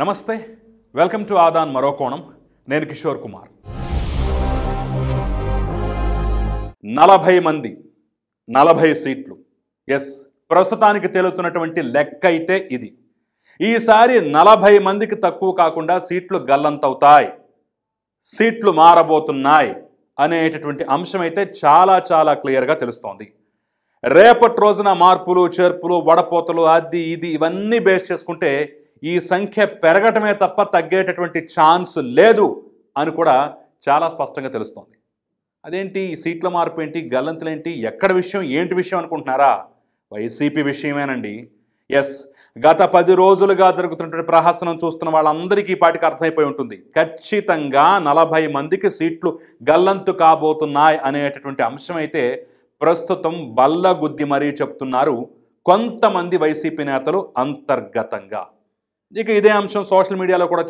నమస్తే welcome to ఆదాన్ మరో కోణం నేను కిషోర్ కుమార్ నలభై మంది నలభై సీట్లు ఎస్ ప్రస్తుతానికి తేలుతున్నటువంటి లెక్క అయితే ఇది ఈసారి నలభై మందికి తక్కువ కాకుండా సీట్లు గల్లంతవుతాయి సీట్లు మారబోతున్నాయి అనేటటువంటి అంశం అయితే చాలా చాలా క్లియర్గా తెలుస్తోంది రేపటి రోజున మార్పులు చేర్పులు వడపోతలు అది ఇది ఇవన్నీ బేస్ చేసుకుంటే ఈ సంఖ్య పెరగటమే తప్ప తగ్గేటటువంటి ఛాన్స్ లేదు అని కూడా చాలా స్పష్టంగా తెలుస్తోంది అదేంటి ఈ సీట్ల మార్పు ఏంటి గల్లంతులేంటి ఎక్కడ విషయం ఏంటి విషయం అనుకుంటున్నారా వైసీపీ విషయమేనండి ఎస్ గత పది రోజులుగా జరుగుతున్నటువంటి ప్రహసనం చూస్తున్న వాళ్ళందరికీ పాటికి అర్థమైపోయి ఉంటుంది ఖచ్చితంగా నలభై మందికి సీట్లు గల్లంతు కాబోతున్నాయి అనేటటువంటి అంశం అయితే ప్రస్తుతం బల్లగుద్ది మరీ చెప్తున్నారు కొంతమంది వైసీపీ నేతలు అంతర్గతంగా ఇక ఇదే అంశం సోషల్ మీడియాలో కూడా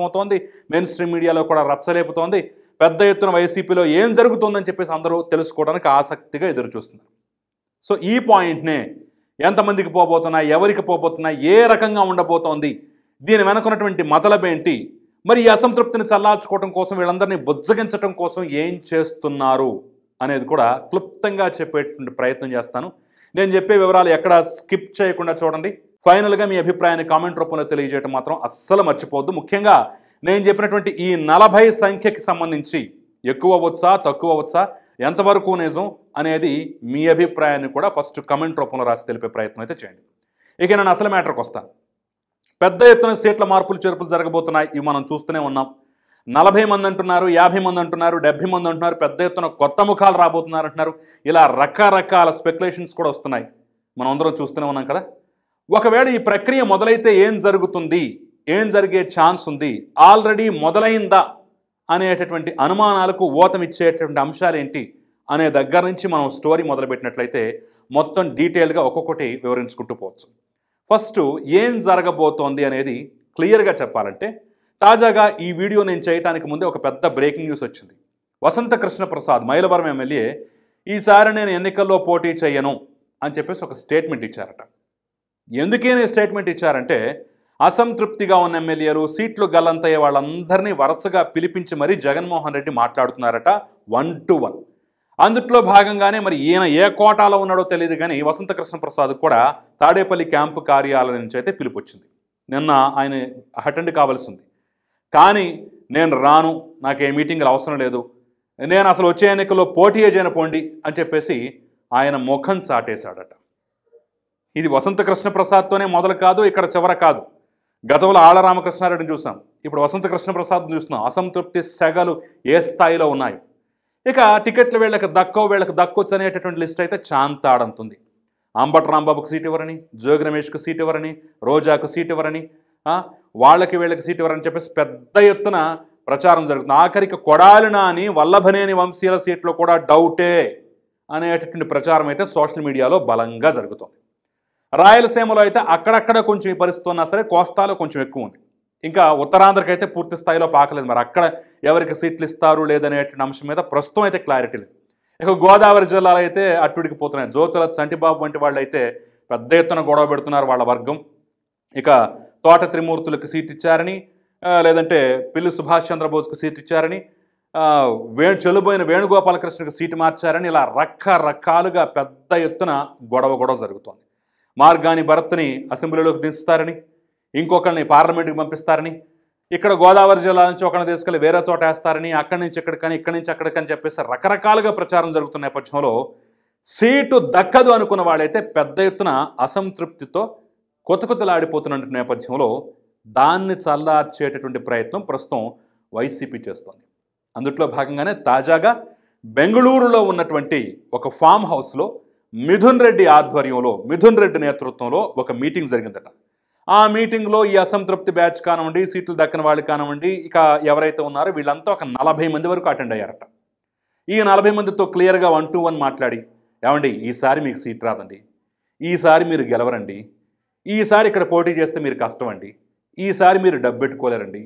అవుతోంది మెయిన్ స్ట్రీమ్ మీడియాలో కూడా రచ్చలేపుతోంది పెద్ద ఎత్తున వైసీపీలో ఏం జరుగుతుందని చెప్పేసి అందరూ తెలుసుకోవడానికి ఆసక్తిగా ఎదురు చూస్తున్నారు సో ఈ పాయింట్నే ఎంతమందికి పోబోతున్నాయి ఎవరికి పోబోతున్నాయి ఏ రకంగా ఉండబోతోంది దీని వెనకున్నటువంటి మతలబేంటి మరి ఈ అసంతృప్తిని చల్లార్చుకోవడం కోసం వీళ్ళందరినీ బుజ్జగించడం కోసం ఏం చేస్తున్నారు అనేది కూడా క్లుప్తంగా చెప్పేటువంటి ప్రయత్నం చేస్తాను నేను చెప్పే వివరాలు ఎక్కడ స్కిప్ చేయకుండా చూడండి ఫైనల్గా మీ అభిప్రాయాన్ని కామెంట్ రూపంలో తెలియజేయడం మాత్రం అస్సలు మర్చిపోవద్దు ముఖ్యంగా నేను చెప్పినటువంటి ఈ నలభై సంఖ్యకి సంబంధించి ఎక్కువ వచ్చా తక్కువ వచ్చా ఎంతవరకు నిజం అనేది మీ అభిప్రాయాన్ని కూడా ఫస్ట్ కమెంట్ రూపంలో రాసి తెలిపే ప్రయత్నం అయితే చేయండి ఇక నేను అసలు మ్యాటర్కి వస్తాను పెద్ద ఎత్తున సీట్ల మార్పులు చేర్పులు జరగబోతున్నాయి ఇవి మనం చూస్తూనే ఉన్నాం నలభై మంది అంటున్నారు యాభై మంది అంటున్నారు డెబ్బై మంది అంటున్నారు పెద్ద ఎత్తున కొత్త ముఖాలు రాబోతున్నారు అంటున్నారు ఇలా రకరకాల స్పెక్యులేషన్స్ కూడా వస్తున్నాయి మనం అందరం చూస్తూనే ఉన్నాం కదా ఒకవేళ ఈ ప్రక్రియ మొదలైతే ఏం జరుగుతుంది ఏం జరిగే ఛాన్స్ ఉంది ఆల్రెడీ మొదలైందా అనేటటువంటి అనుమానాలకు ఓతమిచ్చేటటువంటి అంశాలు ఏంటి అనే దగ్గర నుంచి మనం స్టోరీ మొదలుపెట్టినట్లయితే మొత్తం డీటెయిల్గా ఒక్కొక్కటి వివరించుకుంటూ పోవచ్చు ఫస్ట్ ఏం జరగబోతోంది అనేది క్లియర్గా చెప్పాలంటే తాజాగా ఈ వీడియో నేను చేయడానికి ముందే ఒక పెద్ద బ్రేకింగ్ న్యూస్ వచ్చింది వసంత కృష్ణప్రసాద్ మైలవరం ఎమ్మెల్యే ఈసారి నేను ఎన్నికల్లో పోటీ చేయను అని చెప్పేసి ఒక స్టేట్మెంట్ ఇచ్చారట ఎందుకని స్టేట్మెంట్ ఇచ్చారంటే అసంతృప్తిగా ఉన్న ఎమ్మెల్యేలు సీట్లు గల్లంతయ్యే వాళ్ళందరినీ వరుసగా పిలిపించి మరీ జగన్మోహన్ రెడ్డి మాట్లాడుతున్నారట వన్ టు వన్ అందుట్లో భాగంగానే మరి ఈయన ఏ కోటాలో ఉన్నాడో తెలియదు కానీ వసంతకృష్ణ ప్రసాద్ కూడా తాడేపల్లి క్యాంపు కార్యాలయం నుంచి అయితే పిలిపొచ్చింది నిన్న ఆయన అటెండ్ కావాల్సి ఉంది కానీ నేను రాను నాకు ఏ మీటింగ్లు అవసరం లేదు నేను అసలు వచ్చే ఎన్నికల్లో పోటీ చేయనిపోండి అని చెప్పేసి ఆయన ముఖం చాటేశాడట ఇది వసంత కృష్ణప్రసాద్తోనే మొదలు కాదు ఇక్కడ చివర కాదు గతంలో ఆళ్ళ రామకృష్ణారెడ్డిని చూసాం ఇప్పుడు వసంత కృష్ణప్రసాద్ని చూస్తున్నాం అసంతృప్తి సెగలు ఏ స్థాయిలో ఉన్నాయి ఇక టికెట్లు వీళ్ళకి దక్కో వీళ్ళకి దక్కొచ్చు అనేటటువంటి లిస్ట్ అయితే చాంతాడంతుంది అంబట్ రాంబాబుకు సీట్ ఇవ్వరని జోగి రమేష్కు సీట్ ఇవ్వరని రోజాకు సీట్ ఇవ్వరని వాళ్ళకి వీళ్ళకి సీట్ ఇవ్వరని చెప్పేసి పెద్ద ఎత్తున ప్రచారం జరుగుతుంది ఆఖరికి కొడాలినా అని వల్లభనేని వంశీయుల సీట్లో కూడా డౌటే అనేటటువంటి ప్రచారం అయితే సోషల్ మీడియాలో బలంగా జరుగుతుంది రాయలసీమలో అయితే అక్కడక్కడ కొంచెం ఈ పరిస్థితి ఉన్నా సరే కోస్తాలో కొంచెం ఎక్కువ ఉంది ఇంకా ఉత్తరాంధ్రకైతే పూర్తి స్థాయిలో పాకలేదు మరి అక్కడ ఎవరికి సీట్లు ఇస్తారు లేదనేటువంటి అంశం మీద ప్రస్తుతం అయితే క్లారిటీ లేదు ఇక గోదావరి జిల్లాలో అయితే అట్టుడికి పోతున్నాయి జ్యోతుల సంటిబాబు వంటి వాళ్ళు అయితే పెద్ద ఎత్తున గొడవ పెడుతున్నారు వాళ్ళ వర్గం ఇక తోట త్రిమూర్తులకు సీట్ ఇచ్చారని లేదంటే పిల్లి సుభాష్ చంద్రబోస్కి సీట్ ఇచ్చారని వే చెల్లుబోయిన వేణుగోపాలకృష్ణకు సీటు మార్చారని ఇలా రకరకాలుగా పెద్ద ఎత్తున గొడవ గొడవ జరుగుతోంది మార్గాని భరత్ని అసెంబ్లీలోకి దించుతారని ఇంకొకరిని పార్లమెంట్కి పంపిస్తారని ఇక్కడ గోదావరి జిల్లా నుంచి ఒకరిని తీసుకెళ్లి వేరే చోట వేస్తారని అక్కడి నుంచి ఇక్కడికని ఇక్కడి నుంచి అక్కడికని చెప్పేసి రకరకాలుగా ప్రచారం జరుగుతున్న నేపథ్యంలో సీటు దక్కదు అనుకున్న వాళ్ళైతే పెద్ద ఎత్తున అసంతృప్తితో కొతకొతలాడిపోతున్న నేపథ్యంలో దాన్ని చల్లార్చేటటువంటి ప్రయత్నం ప్రస్తుతం వైసీపీ చేస్తోంది అందుట్లో భాగంగానే తాజాగా బెంగళూరులో ఉన్నటువంటి ఒక ఫామ్ హౌస్లో మిథున్ రెడ్డి ఆధ్వర్యంలో మిథున్ రెడ్డి నేతృత్వంలో ఒక మీటింగ్ జరిగిందట ఆ మీటింగ్లో ఈ అసంతృప్తి బ్యాచ్ కానివ్వండి సీట్లు దక్కని వాళ్ళు కానివ్వండి ఇక ఎవరైతే ఉన్నారో వీళ్ళంతా ఒక నలభై మంది వరకు అటెండ్ అయ్యారట ఈ నలభై మందితో క్లియర్గా వన్ టు వన్ మాట్లాడి ఏమండి ఈసారి మీకు సీట్ రాదండి ఈసారి మీరు గెలవరండి ఈసారి ఇక్కడ పోటీ చేస్తే మీరు కష్టం అండి ఈసారి మీరు డబ్బు పెట్టుకోలేరండి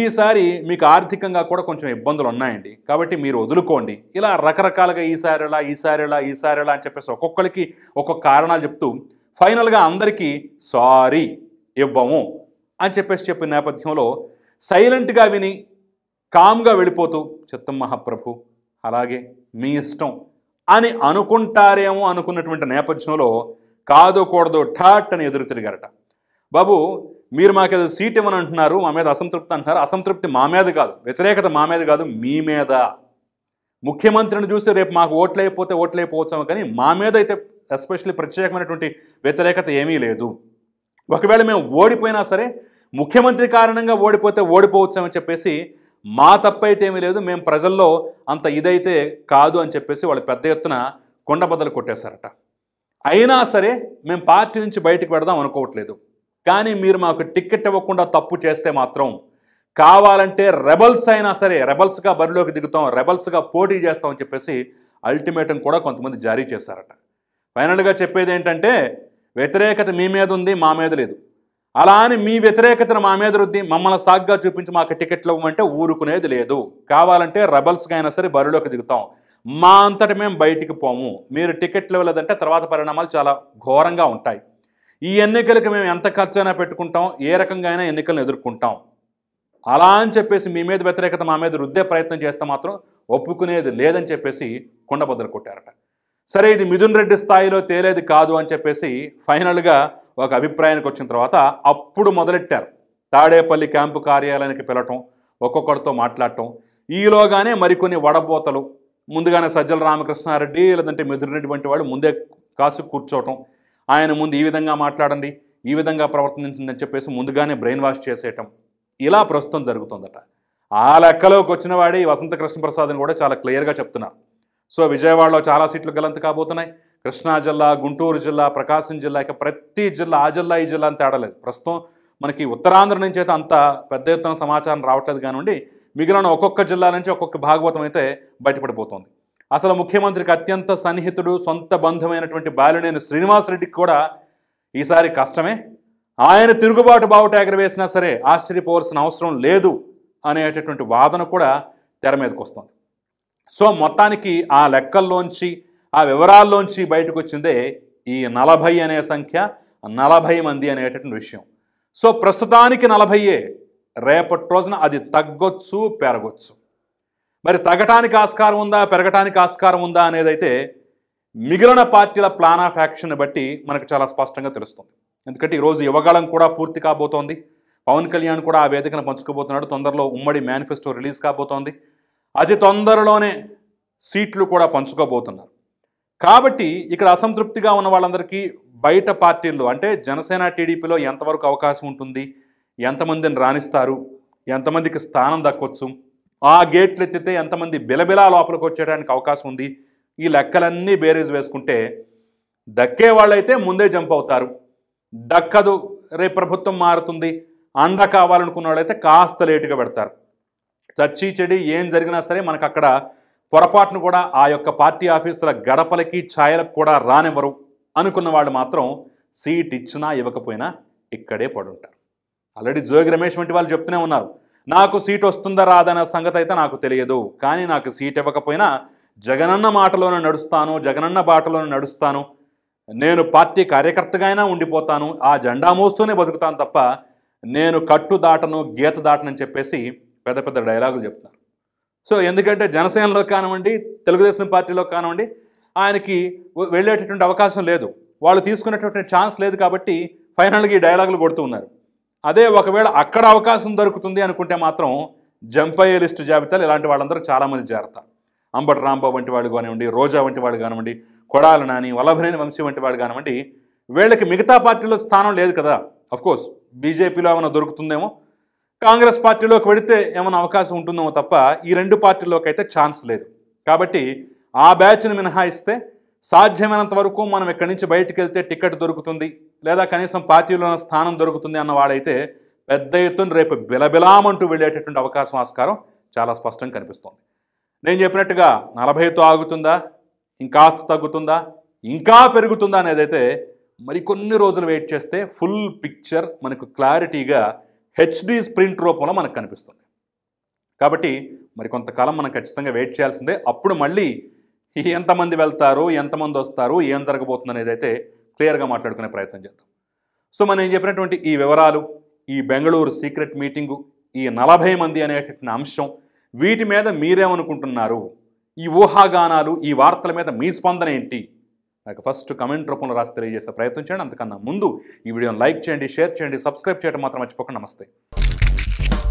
ఈసారి మీకు ఆర్థికంగా కూడా కొంచెం ఇబ్బందులు ఉన్నాయండి కాబట్టి మీరు వదులుకోండి ఇలా రకరకాలుగా ఈసారి ఎలా ఈసారి ఎలా ఈసారి ఎలా అని చెప్పేసి ఒక్కొక్కరికి ఒక్కొక్క కారణాలు చెప్తూ ఫైనల్గా అందరికీ సారీ ఇవ్వము అని చెప్పేసి చెప్పిన నేపథ్యంలో సైలెంట్గా విని కామ్గా వెళ్ళిపోతూ చిత్తం మహాప్రభు అలాగే మీ ఇష్టం అని అనుకుంటారేమో అనుకున్నటువంటి నేపథ్యంలో కాదు కూడదు ఠాట్ అని ఎదురు తిరిగారట బాబు మీరు మాకేదో సీట్ ఇవ్వని అంటున్నారు మా మీద అసంతృప్తి అంటున్నారు అసంతృప్తి మా మీద కాదు వ్యతిరేకత మా మీద కాదు మీ మీద ముఖ్యమంత్రిని చూసి రేపు మాకు ఓట్లు అయిపోతే ఓట్లు అయిపోవచ్చాము కానీ మా మీద అయితే ఎస్పెషల్లీ ప్రత్యేకమైనటువంటి వ్యతిరేకత ఏమీ లేదు ఒకవేళ మేము ఓడిపోయినా సరే ముఖ్యమంత్రి కారణంగా ఓడిపోతే ఓడిపోవచ్చామని చెప్పేసి మా తప్పైతే ఏమీ లేదు మేము ప్రజల్లో అంత ఇదైతే కాదు అని చెప్పేసి వాళ్ళు పెద్ద ఎత్తున కొండబద్దలు కొట్టేశారట అయినా సరే మేము పార్టీ నుంచి బయటకు పెడదాం అనుకోవట్లేదు కానీ మీరు మాకు టిక్కెట్ ఇవ్వకుండా తప్పు చేస్తే మాత్రం కావాలంటే రెబల్స్ అయినా సరే రెబల్స్గా బరిలోకి దిగుతాం రెబల్స్గా పోటీ చేస్తామని చెప్పేసి అల్టిమేటం కూడా కొంతమంది జారీ చేశారట ఫైనల్గా చెప్పేది ఏంటంటే వ్యతిరేకత మీ మీద ఉంది మా మీద లేదు అలా అని మీ వ్యతిరేకతను మా మీద రుద్ది మమ్మల్ని సాగ్గా చూపించి మాకు టికెట్లు ఇవ్వమంటే ఊరుకునేది లేదు కావాలంటే రెబల్స్గా అయినా సరే బరిలోకి దిగుతాం మా అంతటి మేము బయటికి పోము మీరు టికెట్లు ఇవ్వలేదంటే తర్వాత పరిణామాలు చాలా ఘోరంగా ఉంటాయి ఈ ఎన్నికలకు మేము ఎంత ఖర్చైనా పెట్టుకుంటాం ఏ రకంగా అయినా ఎన్నికలను ఎదుర్కొంటాం అలా అని చెప్పేసి మీ మీద వ్యతిరేకత మా మీద రుద్దే ప్రయత్నం చేస్తే మాత్రం ఒప్పుకునేది లేదని చెప్పేసి కొండబద్దలు కొట్టారట సరే ఇది మిథున్ రెడ్డి స్థాయిలో తేలేది కాదు అని చెప్పేసి ఫైనల్గా ఒక అభిప్రాయానికి వచ్చిన తర్వాత అప్పుడు మొదలెట్టారు తాడేపల్లి క్యాంపు కార్యాలయానికి పిలవటం ఒక్కొక్కరితో మాట్లాడటం ఈలోగానే మరికొన్ని వడబోతలు ముందుగానే సజ్జల రామకృష్ణారెడ్డి లేదంటే మిథున్ రెడ్డి వంటి వాళ్ళు ముందే కాసు కూర్చోవటం ఆయన ముందు ఈ విధంగా మాట్లాడండి ఈ విధంగా ప్రవర్తించిందని చెప్పేసి ముందుగానే బ్రెయిన్ వాష్ చేసేయటం ఇలా ప్రస్తుతం జరుగుతుందట ఆ లెక్కలోకి వచ్చిన వాడి వసంత అని కూడా చాలా క్లియర్గా చెప్తున్నారు సో విజయవాడలో చాలా సీట్లు గలంత కాబోతున్నాయి కృష్ణా జిల్లా గుంటూరు జిల్లా ప్రకాశం జిల్లా ఇక ప్రతి జిల్లా ఆ జిల్లా ఈ జిల్లా అని తేడలేదు ప్రస్తుతం మనకి ఉత్తరాంధ్ర నుంచి అయితే అంత పెద్ద ఎత్తున సమాచారం రావట్లేదు కానివ్వండి మిగిలిన ఒక్కొక్క జిల్లా నుంచి ఒక్కొక్క భాగవతం అయితే బయటపడిపోతుంది అసలు ముఖ్యమంత్రికి అత్యంత సన్నిహితుడు సొంత బంధుమైనటువంటి బాలినేని శ్రీనివాసరెడ్డికి కూడా ఈసారి కష్టమే ఆయన తిరుగుబాటు బావుట ఎగరవేసినా సరే ఆశ్చర్యపోవాల్సిన అవసరం లేదు అనేటటువంటి వాదన కూడా తెర మీదకు వస్తుంది సో మొత్తానికి ఆ లెక్కల్లోంచి ఆ వివరాల్లోంచి బయటకు వచ్చిందే ఈ నలభై అనే సంఖ్య నలభై మంది అనేటటువంటి విషయం సో ప్రస్తుతానికి నలభై రేపటి రోజున అది తగ్గొచ్చు పెరగొచ్చు మరి తగ్గటానికి ఆస్కారం ఉందా పెరగటానికి ఆస్కారం ఉందా అనేది అయితే మిగిలిన పార్టీల ప్లాన్ ఆఫ్ యాక్షన్ బట్టి మనకు చాలా స్పష్టంగా తెలుస్తుంది ఎందుకంటే ఈరోజు యువగాళం కూడా పూర్తి కాబోతోంది పవన్ కళ్యాణ్ కూడా ఆ వేదికను పంచుకోబోతున్నాడు తొందరలో ఉమ్మడి మేనిఫెస్టో రిలీజ్ కాబోతోంది అతి తొందరలోనే సీట్లు కూడా పంచుకోబోతున్నారు కాబట్టి ఇక్కడ అసంతృప్తిగా ఉన్న వాళ్ళందరికీ బయట పార్టీల్లో అంటే జనసేన టీడీపీలో ఎంతవరకు అవకాశం ఉంటుంది ఎంతమందిని రాణిస్తారు ఎంతమందికి స్థానం దక్కొచ్చు ఆ గేట్లు ఎత్తితే ఎంతమంది బిలబిలా లోపలికి వచ్చేయడానికి అవకాశం ఉంది ఈ లెక్కలన్నీ బేరేజ్ వేసుకుంటే దక్కే వాళ్ళైతే ముందే జంప్ అవుతారు దక్కదు రేపు ప్రభుత్వం మారుతుంది అండ కావాలనుకున్న వాళ్ళైతే కాస్త లేటుగా పెడతారు చచ్చి చెడి ఏం జరిగినా సరే మనకు అక్కడ పొరపాటును కూడా ఆ యొక్క పార్టీ ఆఫీసుల గడపలకి ఛాయలకు కూడా రానివ్వరు అనుకున్న వాళ్ళు మాత్రం సీట్ ఇచ్చినా ఇవ్వకపోయినా ఇక్కడే పడుంటారు ఆల్రెడీ జోగి రమేష్ వంటి వాళ్ళు చెప్తూనే ఉన్నారు నాకు సీట్ వస్తుందా రాదన్న సంగతి అయితే నాకు తెలియదు కానీ నాకు సీట్ ఇవ్వకపోయినా జగనన్న మాటలోనే నడుస్తాను జగనన్న బాటలోనే నడుస్తాను నేను పార్టీ కార్యకర్తగా అయినా ఉండిపోతాను ఆ జెండా మోస్తూనే బతుకుతాను తప్ప నేను కట్టు దాటను గీత దాటనని చెప్పేసి పెద్ద పెద్ద డైలాగులు చెప్తాను సో ఎందుకంటే జనసేనలో కానివ్వండి తెలుగుదేశం పార్టీలో కానివ్వండి ఆయనకి వెళ్ళేటటువంటి అవకాశం లేదు వాళ్ళు తీసుకునేటటువంటి ఛాన్స్ లేదు కాబట్టి ఫైనల్గా ఈ డైలాగులు కొడుతూ ఉన్నారు అదే ఒకవేళ అక్కడ అవకాశం దొరుకుతుంది అనుకుంటే మాత్రం జంప్ లిస్టు జాబితాలు ఇలాంటి వాళ్ళందరూ చాలామంది చేరతారు అంబటి రాంబాబు వంటి వాళ్ళు కానివ్వండి రోజా వంటి వాళ్ళు కానివ్వండి కొడాల నాని వల్లభనేని వంశీ వంటి వాళ్ళు కానివ్వండి వీళ్ళకి మిగతా పార్టీలో స్థానం లేదు కదా అఫ్కోర్స్ బీజేపీలో ఏమైనా దొరుకుతుందేమో కాంగ్రెస్ పార్టీలోకి వెడితే ఏమైనా అవకాశం ఉంటుందేమో తప్ప ఈ రెండు పార్టీల్లోకి అయితే ఛాన్స్ లేదు కాబట్టి ఆ బ్యాచ్ని మినహాయిస్తే సాధ్యమైనంత వరకు మనం ఇక్కడి నుంచి బయటకు వెళ్తే టికెట్ దొరుకుతుంది లేదా కనీసం పార్టీలో స్థానం దొరుకుతుంది అన్న వాళ్ళైతే పెద్ద ఎత్తున రేపు బిలబిలామంటూ వెళ్ళేటటువంటి అవకాశం ఆస్కారం చాలా స్పష్టంగా కనిపిస్తోంది నేను చెప్పినట్టుగా నలభైతో ఆగుతుందా ఇంకాస్త తగ్గుతుందా ఇంకా పెరుగుతుందా అనేదైతే మరికొన్ని రోజులు వెయిట్ చేస్తే ఫుల్ పిక్చర్ మనకు క్లారిటీగా హెచ్డి స్ప్రింట్ రూపంలో మనకు కనిపిస్తుంది కాబట్టి మరికొంతకాలం మనం ఖచ్చితంగా వెయిట్ చేయాల్సిందే అప్పుడు మళ్ళీ ఎంతమంది వెళ్తారు ఎంతమంది వస్తారు ఏం జరగబోతుంది అనేది అయితే క్లియర్గా మాట్లాడుకునే ప్రయత్నం చేద్దాం సో మనం చెప్పినటువంటి ఈ వివరాలు ఈ బెంగళూరు సీక్రెట్ మీటింగు ఈ నలభై మంది అనేటటువంటి అంశం వీటి మీద మీరేమనుకుంటున్నారు ఈ ఊహాగానాలు ఈ వార్తల మీద మీ స్పందన ఏంటి నాకు ఫస్ట్ కమెంట్ రూపంలో రాసి తెలియజేసే ప్రయత్నం చేయండి అంతకన్నా ముందు ఈ వీడియోని లైక్ చేయండి షేర్ చేయండి సబ్స్క్రైబ్ చేయడం మాత్రం మర్చిపోకుండా నమస్తే